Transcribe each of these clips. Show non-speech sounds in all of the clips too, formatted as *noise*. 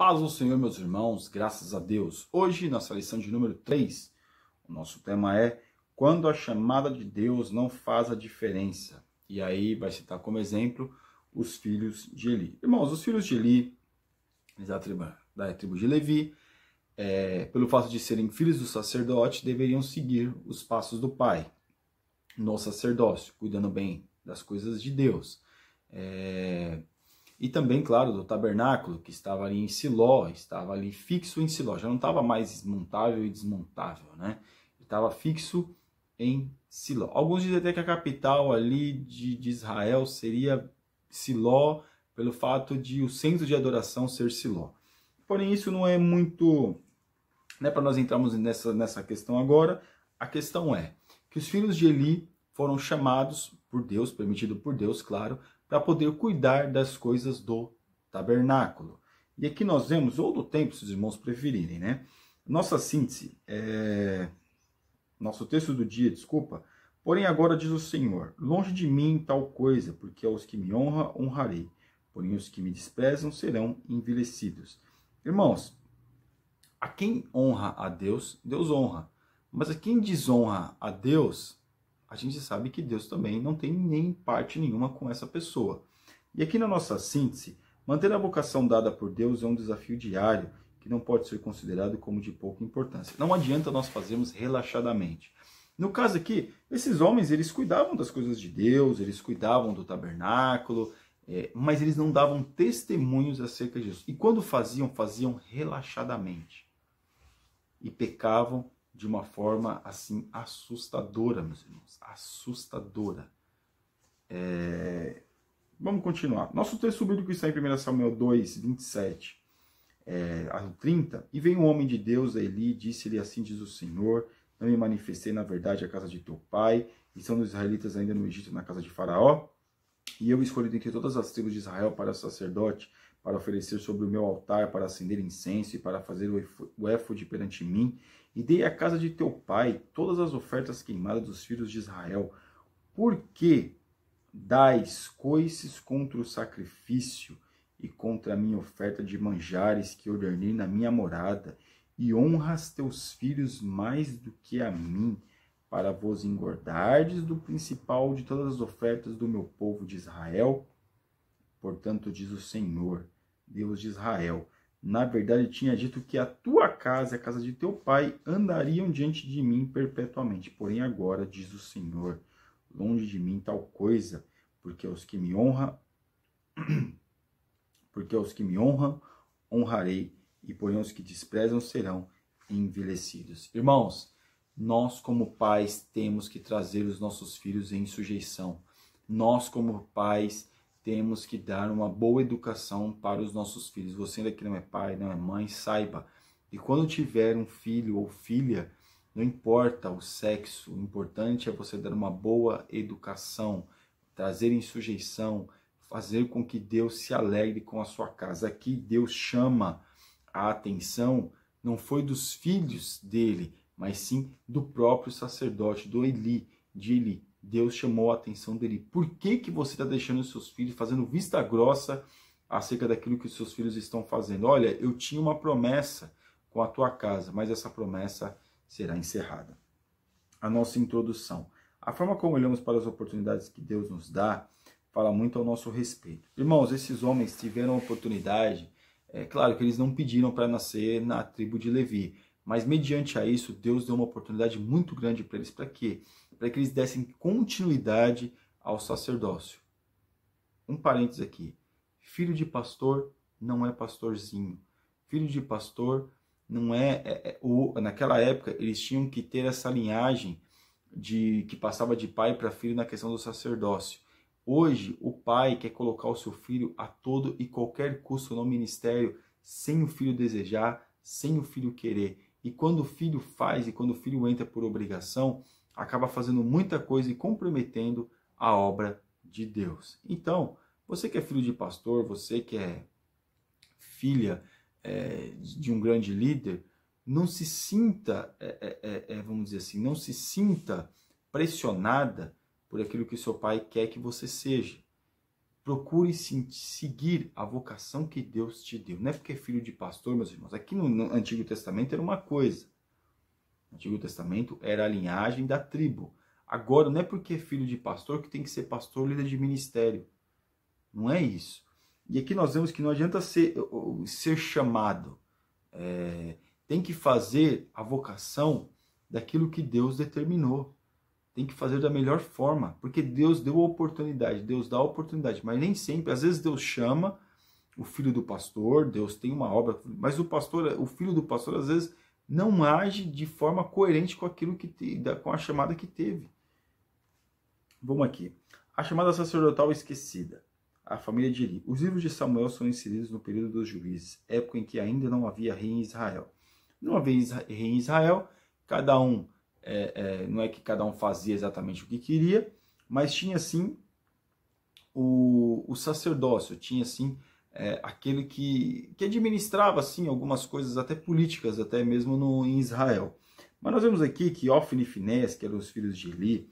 Paz do Senhor, meus irmãos, graças a Deus. Hoje, nossa lição de número 3, o nosso tema é Quando a chamada de Deus não faz a diferença. E aí vai citar como exemplo os filhos de Eli. Irmãos, os filhos de Eli, da tribo, da tribo de Levi, é, pelo fato de serem filhos do sacerdote, deveriam seguir os passos do pai no sacerdócio, cuidando bem das coisas de Deus. É, e também, claro, do tabernáculo, que estava ali em Siló, estava ali fixo em Siló, já não estava mais montável e desmontável, né? Estava fixo em Siló. Alguns dizem até que a capital ali de, de Israel seria Siló, pelo fato de o centro de adoração ser Siló. Porém, isso não é muito. Né, Para nós entrarmos nessa, nessa questão agora, a questão é que os filhos de Eli foram chamados por Deus, permitido por Deus, claro, para poder cuidar das coisas do tabernáculo. E aqui nós vemos, ou do templo, se os irmãos preferirem, né? Nossa síntese, é... nosso texto do dia, desculpa. Porém, agora diz o Senhor: Longe de mim tal coisa, porque aos que me honra, honrarei. Porém, os que me desprezam serão envelhecidos. Irmãos, a quem honra a Deus, Deus honra. Mas a quem desonra a Deus, a gente sabe que Deus também não tem nem parte nenhuma com essa pessoa. E aqui na nossa síntese, manter a vocação dada por Deus é um desafio diário que não pode ser considerado como de pouca importância. Não adianta nós fazermos relaxadamente. No caso aqui, esses homens eles cuidavam das coisas de Deus, eles cuidavam do tabernáculo, é, mas eles não davam testemunhos acerca disso. E quando faziam, faziam relaxadamente. E pecavam de uma forma assim assustadora, meus irmãos, assustadora. É... Vamos continuar. Nosso texto bíblico está em 1 Samuel 2, 27 é, a 30. E vem um homem de Deus a Eli e disse-lhe assim diz o Senhor, não me manifestei na verdade a casa de teu pai, e são os israelitas ainda no Egito na casa de Faraó, e eu escolhi dentre todas as tribos de Israel para sacerdote, para oferecer sobre o meu altar, para acender incenso e para fazer o éfode perante mim, e dei à casa de teu pai todas as ofertas queimadas dos filhos de Israel. Por que dais coices contra o sacrifício e contra a minha oferta de manjares que ordenei na minha morada, e honras teus filhos mais do que a mim, para vos engordardes do principal de todas as ofertas do meu povo de Israel? Portanto, diz o Senhor, Deus de Israel: Na verdade, tinha dito que a tua casa e a casa de teu pai andariam diante de mim perpetuamente. Porém, agora, diz o Senhor, longe de mim tal coisa, porque aos que me honram, *clears throat* porque aos que me honram, honrarei, e porém os que desprezam serão envelhecidos. Irmãos, nós como pais temos que trazer os nossos filhos em sujeição. Nós como pais temos que dar uma boa educação para os nossos filhos. Você ainda que não é pai, não é mãe, saiba E quando tiver um filho ou filha, não importa o sexo, o importante é você dar uma boa educação, trazer em sujeição, fazer com que Deus se alegre com a sua casa. Aqui Deus chama a atenção não foi dos filhos dele, mas sim do próprio sacerdote, do Eli, de Eli. Deus chamou a atenção dele. Por que, que você está deixando os seus filhos, fazendo vista grossa acerca daquilo que os seus filhos estão fazendo? Olha, eu tinha uma promessa com a tua casa, mas essa promessa será encerrada. A nossa introdução. A forma como olhamos para as oportunidades que Deus nos dá fala muito ao nosso respeito. Irmãos, esses homens tiveram a oportunidade, é claro que eles não pediram para nascer na tribo de Levi, mas mediante a isso, Deus deu uma oportunidade muito grande para eles. Para quê? para que eles dessem continuidade ao sacerdócio. Um parênteses aqui. Filho de pastor não é pastorzinho. Filho de pastor não é, é, é o, naquela época eles tinham que ter essa linhagem de que passava de pai para filho na questão do sacerdócio. Hoje o pai quer colocar o seu filho a todo e qualquer custo no ministério sem o filho desejar, sem o filho querer. E quando o filho faz e quando o filho entra por obrigação, acaba fazendo muita coisa e comprometendo a obra de Deus. Então, você que é filho de pastor, você que é filha é, de um grande líder, não se sinta, é, é, é, é vamos dizer assim, não se sinta pressionada por aquilo que seu pai quer que você seja. Procure seguir a vocação que Deus te deu. Não é porque é filho de pastor, meus irmãos. Aqui no Antigo Testamento era uma coisa. Antigo Testamento era a linhagem da tribo. Agora, não é porque é filho de pastor que tem que ser pastor líder de ministério. Não é isso. E aqui nós vemos que não adianta ser, ser chamado. É, tem que fazer a vocação daquilo que Deus determinou. Tem que fazer da melhor forma, porque Deus deu a oportunidade, Deus dá a oportunidade, mas nem sempre. Às vezes Deus chama o filho do pastor, Deus tem uma obra, mas o pastor, o filho do pastor, às vezes não age de forma coerente com aquilo que te, com a chamada que teve. Vamos aqui. A chamada sacerdotal esquecida. A família de Eli. Os livros de Samuel são inseridos no período dos juízes, época em que ainda não havia rei em Israel. Não havia rei em Israel, cada um, é, é, não é que cada um fazia exatamente o que queria, mas tinha sim o, o sacerdócio, tinha sim é, aquele que, que administrava assim algumas coisas até políticas até mesmo no, em Israel. Mas nós vemos aqui que Ofni e Finés, que eram os filhos de Eli,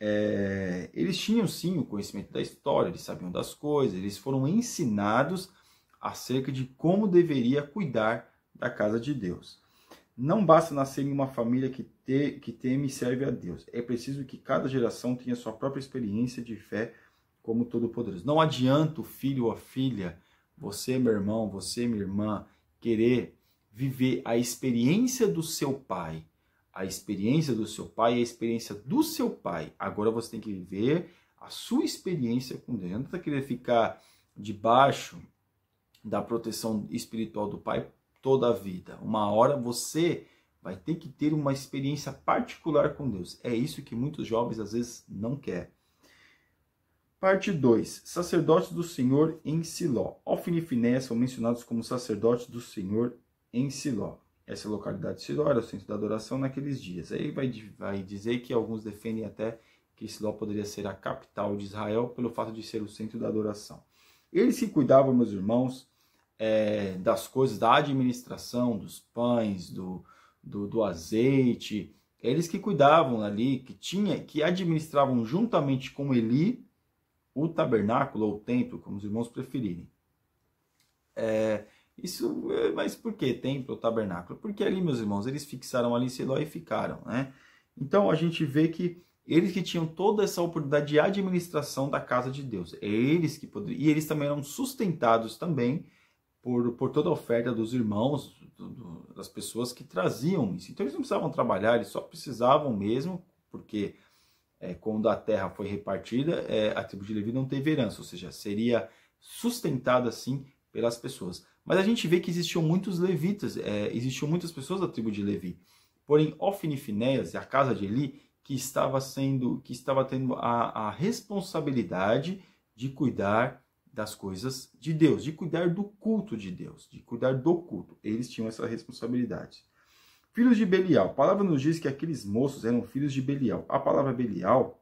é, eles tinham sim o conhecimento da história, eles sabiam das coisas, eles foram ensinados acerca de como deveria cuidar da casa de Deus. Não basta nascer em uma família que, te, que teme e serve a Deus. É preciso que cada geração tenha sua própria experiência de fé como Todo-Poderoso. Não adianta o filho ou a filha você, meu irmão, você, minha irmã, querer viver a experiência do seu pai, a experiência do seu pai é a experiência do seu pai. Agora você tem que viver a sua experiência com Deus. Não está querendo ficar debaixo da proteção espiritual do pai toda a vida. Uma hora você vai ter que ter uma experiência particular com Deus. É isso que muitos jovens às vezes não querem. Parte 2. Sacerdotes do Senhor em Siló. Ofni e Finé são mencionados como sacerdotes do Senhor em Siló. Essa é localidade de Siló era o centro da adoração naqueles dias. Aí vai, vai dizer que alguns defendem até que Siló poderia ser a capital de Israel pelo fato de ser o centro da adoração. Eles que cuidavam, meus irmãos, é, das coisas da administração, dos pães, do, do, do azeite, eles que cuidavam ali, que tinha, que administravam juntamente com Eli, o tabernáculo ou o templo, como os irmãos preferirem. É, isso, é, mas por que templo ou tabernáculo? Porque ali, meus irmãos, eles fixaram ali Siló e ficaram, né? Então a gente vê que eles que tinham toda essa oportunidade de administração da casa de Deus, é eles que poderiam, e eles também eram sustentados também por, por toda a oferta dos irmãos, do, do, das pessoas que traziam isso. Então eles não precisavam trabalhar, eles só precisavam mesmo, porque é, quando a terra foi repartida, é, a tribo de Levi não teve herança, ou seja, seria sustentada assim pelas pessoas. Mas a gente vê que existiam muitos levitas, é, existiam muitas pessoas da tribo de Levi. Porém, Ofni Finéas, a casa de Eli, que estava sendo, que estava tendo a, a responsabilidade de cuidar das coisas de Deus, de cuidar do culto de Deus, de cuidar do culto. Eles tinham essa responsabilidade. Filhos de Belial. A palavra nos diz que aqueles moços eram filhos de Belial. A palavra Belial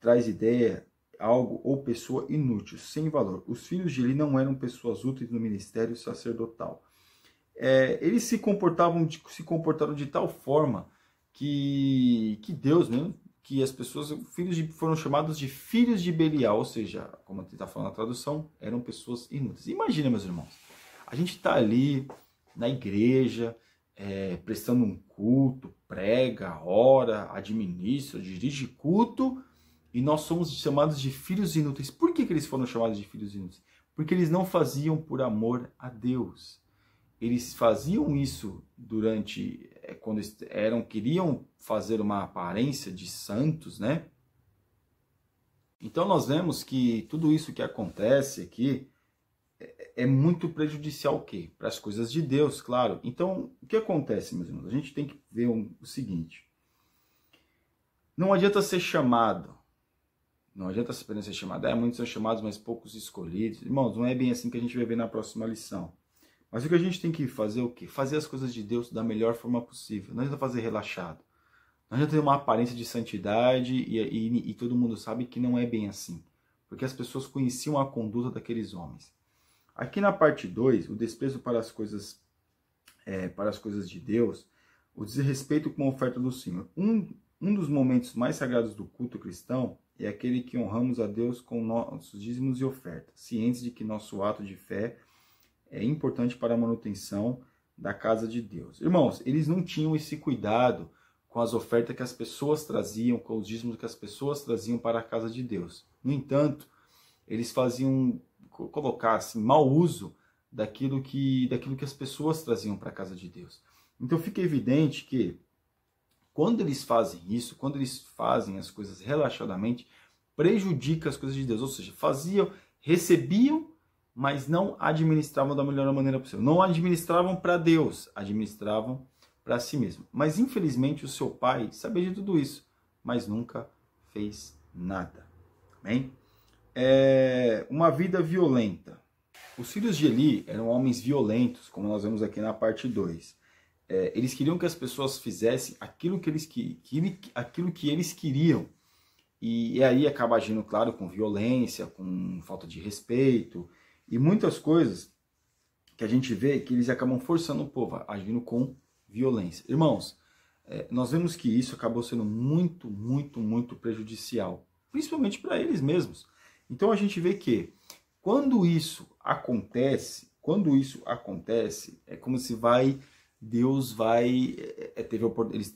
traz ideia, algo ou pessoa inútil, sem valor. Os filhos de Eli não eram pessoas úteis no ministério sacerdotal. É, eles se comportavam, se comportaram de tal forma que, que Deus, né, que as pessoas filhos de, foram chamados de filhos de Belial, ou seja, como está falando na tradução, eram pessoas inúteis. Imagina, meus irmãos, a gente está ali na igreja, é, prestando um culto, prega, ora, administra, dirige culto, e nós somos chamados de filhos inúteis. Por que, que eles foram chamados de filhos inúteis? Porque eles não faziam por amor a Deus. Eles faziam isso durante é, quando eram queriam fazer uma aparência de santos, né? Então nós vemos que tudo isso que acontece aqui é muito prejudicial o quê? Para as coisas de Deus, claro. Então, o que acontece, meus irmãos? A gente tem que ver um, o seguinte. Não adianta ser chamado. Não adianta apenas ser chamado. É, muitos são chamados, mas poucos escolhidos. Irmãos, não é bem assim que a gente vai ver na próxima lição. Mas o que a gente tem que fazer é o quê? Fazer as coisas de Deus da melhor forma possível. Não adianta fazer relaxado. Não adianta ter uma aparência de santidade e, e, e todo mundo sabe que não é bem assim. Porque as pessoas conheciam a conduta daqueles homens. Aqui na parte 2, o desprezo para as coisas é, para as coisas de Deus, o desrespeito com a oferta do Senhor. Um, um dos momentos mais sagrados do culto cristão é aquele que honramos a Deus com nossos dízimos e ofertas, cientes de que nosso ato de fé é importante para a manutenção da casa de Deus. Irmãos, eles não tinham esse cuidado com as ofertas que as pessoas traziam, com os dízimos que as pessoas traziam para a casa de Deus. No entanto, eles faziam colocar assim, mau uso daquilo que, daquilo que as pessoas traziam para a casa de Deus. Então fica evidente que quando eles fazem isso, quando eles fazem as coisas relaxadamente, prejudica as coisas de Deus. Ou seja, faziam, recebiam, mas não administravam da melhor maneira possível. Não administravam para Deus, administravam para si mesmo. Mas infelizmente o seu pai sabia de tudo isso, mas nunca fez nada. Amém? é, uma vida violenta. Os filhos de Eli eram homens violentos, como nós vemos aqui na parte 2. É, eles queriam que as pessoas fizessem aquilo que eles, que, que, aquilo que eles queriam. E, e aí acaba agindo, claro, com violência, com falta de respeito e muitas coisas que a gente vê que eles acabam forçando o povo, agindo com violência. Irmãos, é, nós vemos que isso acabou sendo muito, muito, muito prejudicial, principalmente para eles mesmos. Então a gente vê que quando isso acontece, quando isso acontece, é como se vai Deus vai é, é teve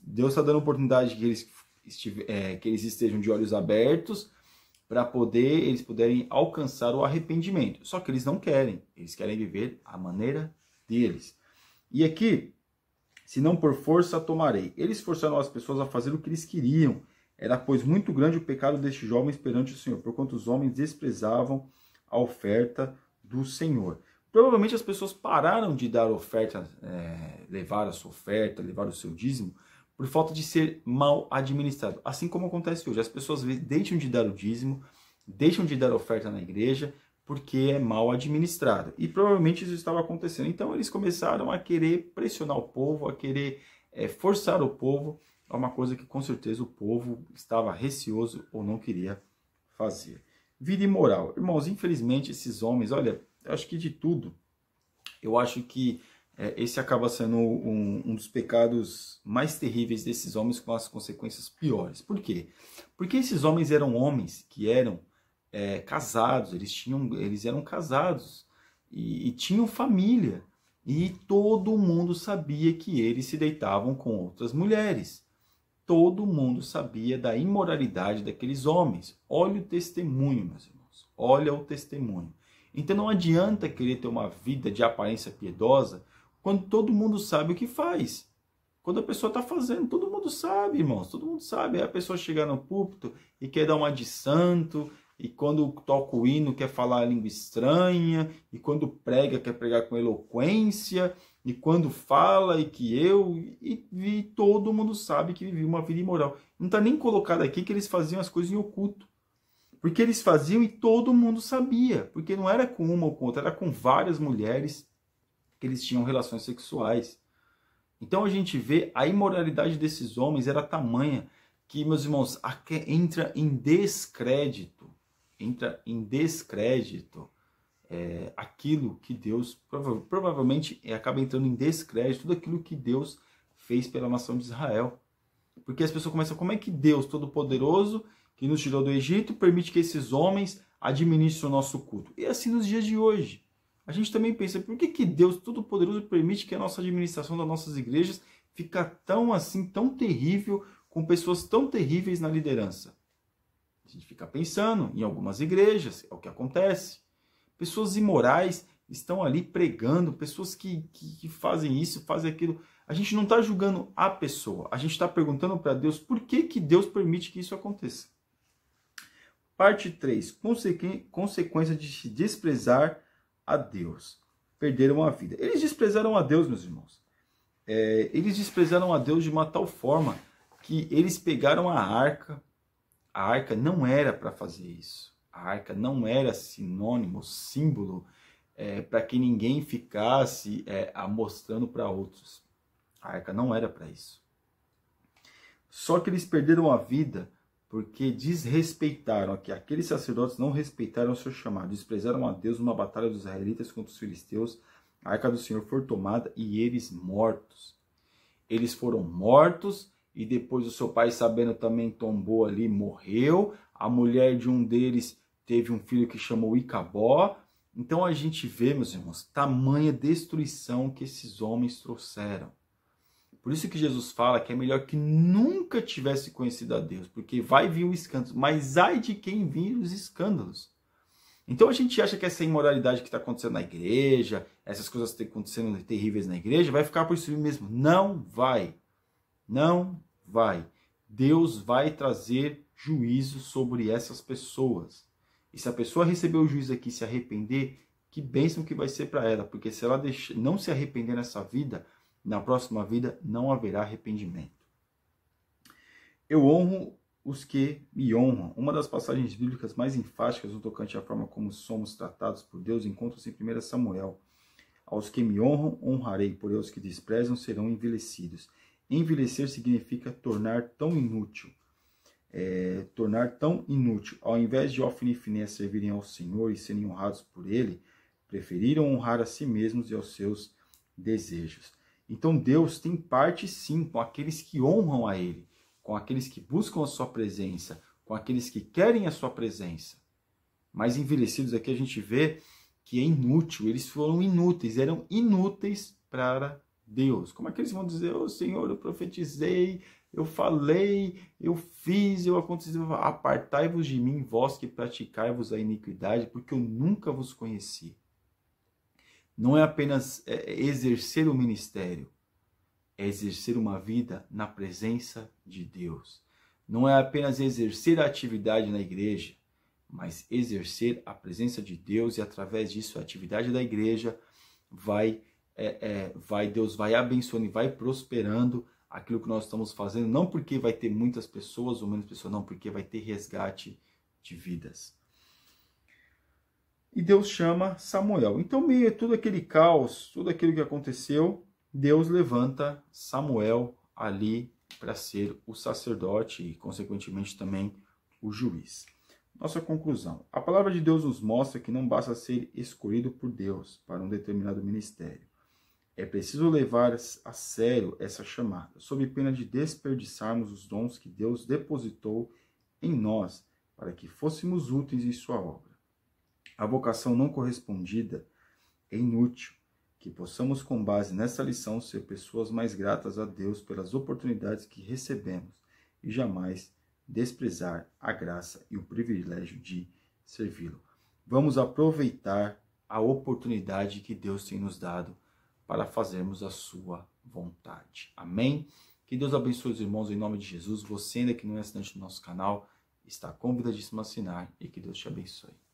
Deus está dando oportunidade que eles estive, é, que eles estejam de olhos abertos para poder eles puderem alcançar o arrependimento. Só que eles não querem, eles querem viver a maneira deles. E aqui, se não por força tomarei. Eles forçaram as pessoas a fazer o que eles queriam era, pois, muito grande o pecado destes jovens perante o Senhor, porquanto os homens desprezavam a oferta do Senhor. Provavelmente as pessoas pararam de dar oferta, é, levar a sua oferta, levar o seu dízimo, por falta de ser mal administrado. Assim como acontece hoje, as pessoas deixam de dar o dízimo, deixam de dar oferta na igreja, porque é mal administrado. E provavelmente isso estava acontecendo. Então eles começaram a querer pressionar o povo, a querer é, forçar o povo é uma coisa que com certeza o povo estava receoso ou não queria fazer. Vida e moral. Irmãos, infelizmente esses homens, olha, acho que de tudo, eu acho que é, esse acaba sendo um, um, dos pecados mais terríveis desses homens com as consequências piores. Por quê? Porque esses homens eram homens que eram é, casados, eles, tinham, eles eram casados e, e tinham família. E todo mundo sabia que eles se deitavam com outras mulheres todo mundo sabia da imoralidade daqueles homens. Olha o testemunho, meus irmãos. Olha o testemunho. Então não adianta querer ter uma vida de aparência piedosa quando todo mundo sabe o que faz. Quando a pessoa está fazendo, todo mundo sabe, irmãos, todo mundo sabe. Aí a pessoa chegar no púlpito e quer dar uma de santo, e quando toca o hino quer falar a língua estranha, e quando prega quer pregar com eloquência, e quando fala e que eu e, e todo mundo sabe que vivia uma vida imoral. Não está nem colocado aqui que eles faziam as coisas em oculto. Porque eles faziam e todo mundo sabia. Porque não era com uma ou com outra, era com várias mulheres que eles tinham relações sexuais. Então a gente vê a imoralidade desses homens era tamanha que, meus irmãos, entra em descrédito. Entra em descrédito é, aquilo que Deus prova provavelmente é, acaba entrando em descrédito, tudo aquilo que Deus fez pela nação de Israel. Porque as pessoas começam, como é que Deus Todo-Poderoso, que nos tirou do Egito, permite que esses homens administrem o nosso culto? E assim nos dias de hoje. A gente também pensa, por que, que Deus Todo-Poderoso permite que a nossa administração das nossas igrejas fica tão assim, tão terrível, com pessoas tão terríveis na liderança? A gente fica pensando em algumas igrejas, é o que acontece. Pessoas imorais estão ali pregando, pessoas que, que, que fazem isso, fazem aquilo. A gente não está julgando a pessoa, a gente está perguntando para Deus por que, que Deus permite que isso aconteça. Parte 3. Consequência de se desprezar a Deus. Perderam a vida. Eles desprezaram a Deus, meus irmãos. É, eles desprezaram a Deus de uma tal forma que eles pegaram a arca. A arca não era para fazer isso arca não era sinônimo, símbolo, é, para que ninguém ficasse é, mostrando para outros. A arca não era para isso. Só que eles perderam a vida porque desrespeitaram, que aqueles sacerdotes não respeitaram o seu chamado, desprezaram a Deus numa batalha dos israelitas contra os filisteus. A arca do Senhor foi tomada e eles mortos. Eles foram mortos e depois o seu pai, sabendo, também tombou ali, morreu. A mulher de um deles teve um filho que chamou Icabó. Então a gente vê, meus irmãos, tamanha destruição que esses homens trouxeram. Por isso que Jesus fala que é melhor que nunca tivesse conhecido a Deus, porque vai vir o escândalo, mas ai de quem vir os escândalos. Então a gente acha que essa imoralidade que está acontecendo na igreja, essas coisas que estão acontecendo terríveis na igreja, vai ficar por isso mesmo. Não vai. Não vai. Deus vai trazer juízo sobre essas pessoas. E se a pessoa receber o juízo aqui e se arrepender, que bênção que vai ser para ela, porque se ela não se arrepender nessa vida, na próxima vida não haverá arrependimento. Eu honro os que me honram. Uma das passagens bíblicas mais enfáticas no tocante à forma como somos tratados por Deus encontra-se em 1 Samuel. Aos que me honram, honrarei, porém os que desprezam serão envelhecidos. Envelhecer significa tornar tão inútil é, tornar tão inútil, ao invés de Ofni e Finé servirem ao Senhor e serem honrados por ele, preferiram honrar a si mesmos e aos seus desejos. Então Deus tem parte sim com aqueles que honram a ele, com aqueles que buscam a sua presença, com aqueles que querem a sua presença. Mas envelhecidos aqui a gente vê que é inútil, eles foram inúteis, eram inúteis para Deus. Como é que eles vão dizer, ô oh, Senhor, eu profetizei, eu falei, eu fiz, eu aconteceu Apartai-vos de mim, vós que praticai-vos a iniquidade, porque eu nunca vos conheci. Não é apenas é, é exercer o ministério, é exercer uma vida na presença de Deus. Não é apenas exercer a atividade na igreja, mas exercer a presença de Deus e através disso a atividade da igreja vai é, é, vai Deus vai abençoando e vai prosperando aquilo que nós estamos fazendo, não porque vai ter muitas pessoas ou menos pessoas, não, porque vai ter resgate de vidas. E Deus chama Samuel. Então, meio a todo aquele caos, tudo aquilo que aconteceu, Deus levanta Samuel ali para ser o sacerdote e, consequentemente, também o juiz. Nossa conclusão: a palavra de Deus nos mostra que não basta ser escolhido por Deus para um determinado ministério. É preciso levar a sério essa chamada, sob pena de desperdiçarmos os dons que Deus depositou em nós para que fôssemos úteis em Sua obra. A vocação não correspondida é inútil, que possamos, com base nessa lição, ser pessoas mais gratas a Deus pelas oportunidades que recebemos e jamais desprezar a graça e o privilégio de servi-lo. Vamos aproveitar a oportunidade que Deus tem nos dado para fazermos a sua vontade. Amém? Que Deus abençoe os irmãos em nome de Jesus. Você ainda que não é assinante do nosso canal, está convidadíssimo a assinar e que Deus te abençoe.